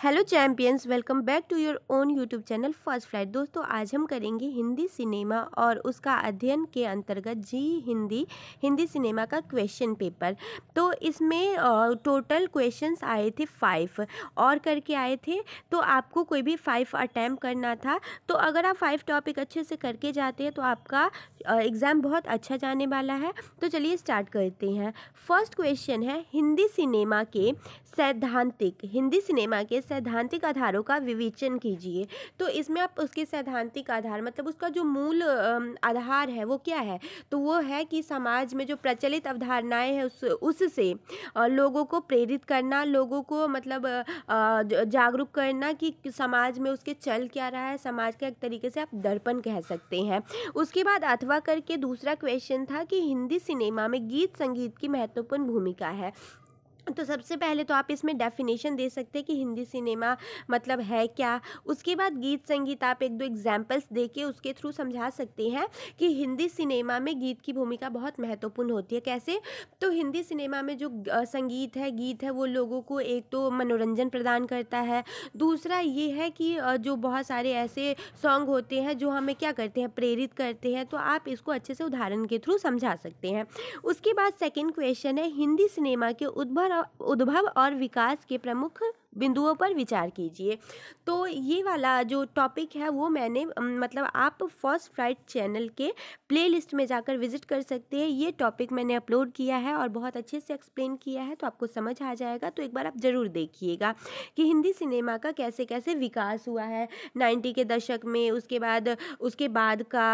hello champions welcome back to your own YouTube channel first flight दोस्तों आज हम करेंगे हिंदी सिनेमा और उसका अध्ययन के अंतर्गत जी हिंदी हिंदी सिनेमा का क्वेश्चन पेपर तो इसमें टोटल क्वेश्चंस आए थे फाइव और करके आए थे तो आपको कोई भी फाइव अटैम्प करना था तो अगर आप फाइव टॉपिक अच्छे से करके जाते हैं तो आपका एग्ज़ाम बहुत अच्छा जाने वाला है तो चलिए स्टार्ट करते हैं फर्स्ट क्वेश्चन है हिंदी सिनेमा के सैद्धांतिक हिंदी सिनेमा के सैद्धांतिक आधारों का विवेचन कीजिए तो इसमें आप उसके सैद्धांतिक आधार मतलब उसका जो मूल आधार है वो क्या है तो वो है कि समाज में जो प्रचलित अवधारणाएं हैं उस उससे लोगों को प्रेरित करना लोगों को मतलब जागरूक करना कि समाज में उसके चल क्या रहा है समाज का एक तरीके से आप दर्पण कह सकते हैं उसके बाद अथवा करके दूसरा क्वेश्चन था कि हिंदी सिनेमा में गीत संगीत की महत्वपूर्ण भूमिका है तो सबसे पहले तो आप इसमें डेफिनेशन दे सकते हैं कि हिंदी सिनेमा मतलब है क्या उसके बाद गीत संगीत आप एक दो एग्जाम्पल्स दे के उसके थ्रू समझा सकते हैं कि हिंदी सिनेमा में गीत की भूमिका बहुत महत्वपूर्ण होती है कैसे तो हिंदी सिनेमा में जो संगीत है गीत है वो लोगों को एक तो मनोरंजन प्रदान करता है दूसरा ये है कि जो बहुत सारे ऐसे सॉन्ग होते हैं जो हमें क्या करते हैं प्रेरित करते हैं तो आप इसको अच्छे से उदाहरण के थ्रू समझा सकते हैं उसके बाद सेकेंड क्वेश्चन है हिंदी सिनेमा के उद्भव और उद्भव और विकास के प्रमुख बिंदुओं पर विचार कीजिए तो ये वाला जो टॉपिक है वो मैंने मतलब आप फर्स्ट फ्लाइट चैनल के प्लेलिस्ट में जाकर विजिट कर सकते हैं ये टॉपिक मैंने अपलोड किया है और बहुत अच्छे से एक्सप्लेन किया है तो आपको समझ आ जाएगा तो एक बार आप ज़रूर देखिएगा कि हिंदी सिनेमा का कैसे कैसे विकास हुआ है नाइन्टी के दशक में उसके बाद उसके बाद का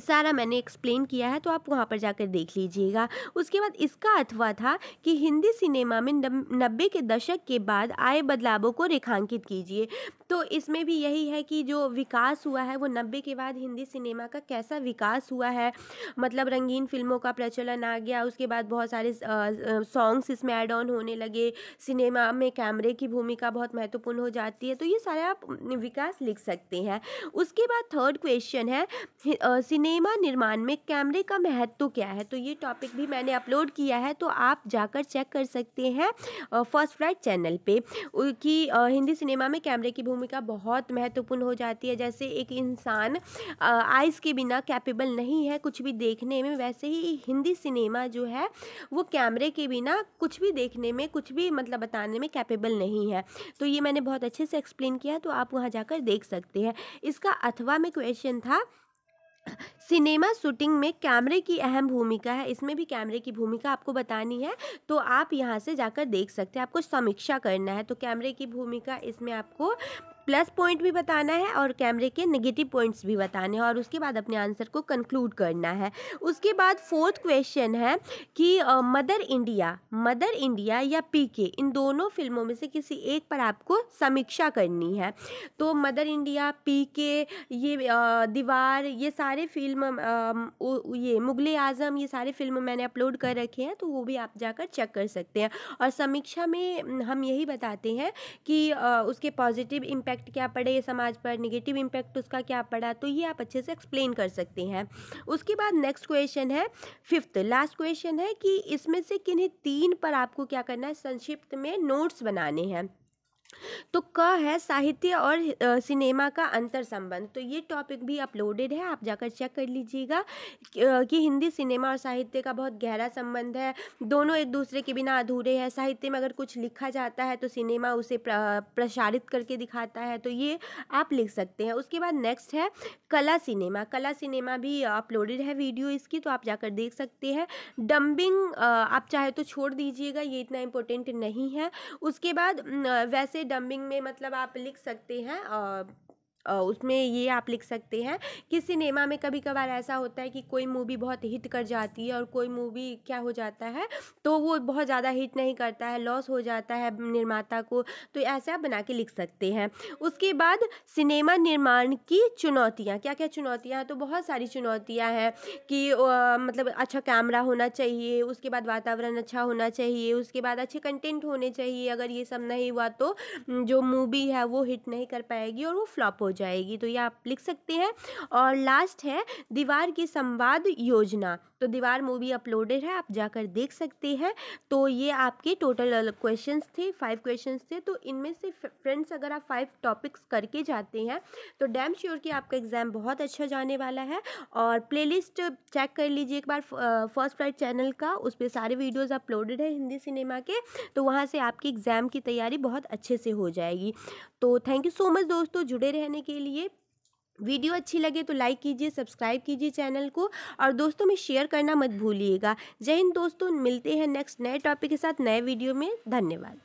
सारा मैंने एक्सप्लेन किया है तो आप वहाँ पर जाकर देख लीजिएगा उसके बाद इसका अथवा था कि हिंदी सिनेमा में नब्बे के दशक के बाद आए बदलावों को रेखांकित कीजिए तो इसमें भी यही है कि जो विकास हुआ है वो नब्बे के बाद हिंदी सिनेमा का कैसा विकास हुआ है मतलब रंगीन फिल्मों का प्रचलन आ गया उसके बाद बहुत सारे सॉन्ग्स इसमें एड ऑन होने लगे सिनेमा में कैमरे की भूमिका बहुत महत्वपूर्ण हो जाती है तो ये सारे आप विकास लिख सकते हैं उसके बाद थर्ड क्वेश्चन है सिनेमा निर्माण में कैमरे का महत्व क्या है तो ये टॉपिक भी मैंने अपलोड किया है तो आप जाकर चेक कर सकते हैं फर्स्ट फ्लाइट चैनल पे कि हिंदी सिनेमा में कैमरे की भूमिका बहुत महत्वपूर्ण हो जाती है जैसे एक इंसान आइज़ के बिना कैपेबल नहीं है कुछ भी देखने में वैसे ही हिंदी सिनेमा जो है वो कैमरे के बिना कुछ भी देखने में कुछ भी मतलब बताने में कैपेबल नहीं है तो ये मैंने बहुत अच्छे से एक्सप्लेन किया तो आप वहाँ जाकर देख सकते हैं इसका अथवा में क्वेश्चन था सिनेमा शूटिंग में कैमरे की अहम भूमिका है इसमें भी कैमरे की भूमिका आपको बतानी है तो आप यहाँ से जाकर देख सकते हैं आपको समीक्षा करना है तो कैमरे की भूमिका इसमें आपको प्लस पॉइंट भी बताना है और कैमरे के नेगेटिव पॉइंट्स भी बताने हैं और उसके बाद अपने आंसर को कंक्लूड करना है उसके बाद फोर्थ क्वेश्चन है कि मदर इंडिया मदर इंडिया या पीके इन दोनों फिल्मों में से किसी एक पर आपको समीक्षा करनी है तो मदर इंडिया पीके ये दीवार ये सारे फिल्म ये मुगल आज़म ये सारे फिल्म मैंने अपलोड कर रखे हैं तो वो भी आप जाकर चेक कर सकते हैं और समीक्षा में हम यही बताते हैं कि उसके पॉजिटिव इम्पैक्ट इम्पैक्ट क्या पड़े समाज पर निगेटिव इम्पैक्ट उसका क्या पड़ा तो ये आप अच्छे से एक्सप्लेन कर सकते हैं उसके बाद नेक्स्ट क्वेश्चन है फिफ्थ लास्ट क्वेश्चन है कि इसमें से किन्हीं तीन पर आपको क्या करना है संक्षिप्त में नोट्स बनाने हैं तो क है साहित्य और सिनेमा का अंतर संबंध तो ये टॉपिक भी अपलोडेड है आप जाकर चेक कर लीजिएगा कि हिंदी सिनेमा और साहित्य का बहुत गहरा संबंध है दोनों एक दूसरे के बिना अधूरे हैं साहित्य में अगर कुछ लिखा जाता है तो सिनेमा उसे प्रसारित करके दिखाता है तो ये आप लिख सकते हैं उसके बाद नेक्स्ट है कला सिनेमा कला सिनेमा भी अपलोडेड है वीडियो इसकी तो आप जाकर देख सकते हैं डम्बिंग आप चाहे तो छोड़ दीजिएगा ये इतना इम्पोर्टेंट नहीं है उसके बाद वैसे डम्बिंग में मतलब आप लिख सकते हैं और उसमें ये आप लिख सकते हैं कि सिनेमा में कभी कभार ऐसा होता है कि कोई मूवी बहुत हिट कर जाती है और कोई मूवी क्या हो जाता है तो वो बहुत ज़्यादा हिट नहीं करता है लॉस हो जाता है निर्माता को तो ऐसे आप बना के लिख सकते हैं उसके बाद सिनेमा निर्माण की चुनौतियाँ क्या क्या चुनौतियाँ हैं तो बहुत सारी चुनौतियाँ हैं कि आ, मतलब अच्छा कैमरा होना चाहिए उसके बाद वातावरण अच्छा होना चाहिए उसके बाद अच्छे कंटेंट होने चाहिए अगर ये सब नहीं हुआ तो जो मूवी है वो हिट नहीं कर पाएगी और वो फ्लॉप हो जाएगी तो ये आप लिख सकते हैं और लास्ट है दीवार की संवाद योजना तो दीवार मूवी अपलोडेड है आप जाकर देख सकते हैं तो ये आपके टोटल क्वेश्चन थे फाइव क्वेश्चन थे तो इनमें से फ्रेंड्स अगर आप फाइव टॉपिक्स करके जाते हैं तो डैम श्योर कि आपका एग्ज़ाम बहुत अच्छा जाने वाला है और प्लेलिस्ट चेक कर लीजिए एक बार फर्स्ट फ्लाइट चैनल का उस पर सारे वीडियोज़ अपलोडेड है हिंदी सिनेमा के तो वहाँ से आपकी एग्ज़ाम की तैयारी बहुत अच्छे से हो जाएगी तो थैंक यू सो मच दोस्तों जुड़े रहने के लिए वीडियो अच्छी लगे तो लाइक कीजिए सब्सक्राइब कीजिए चैनल को और दोस्तों में शेयर करना मत भूलिएगा जय हिंद दोस्तों मिलते हैं नेक्स्ट नए टॉपिक के साथ नए वीडियो में धन्यवाद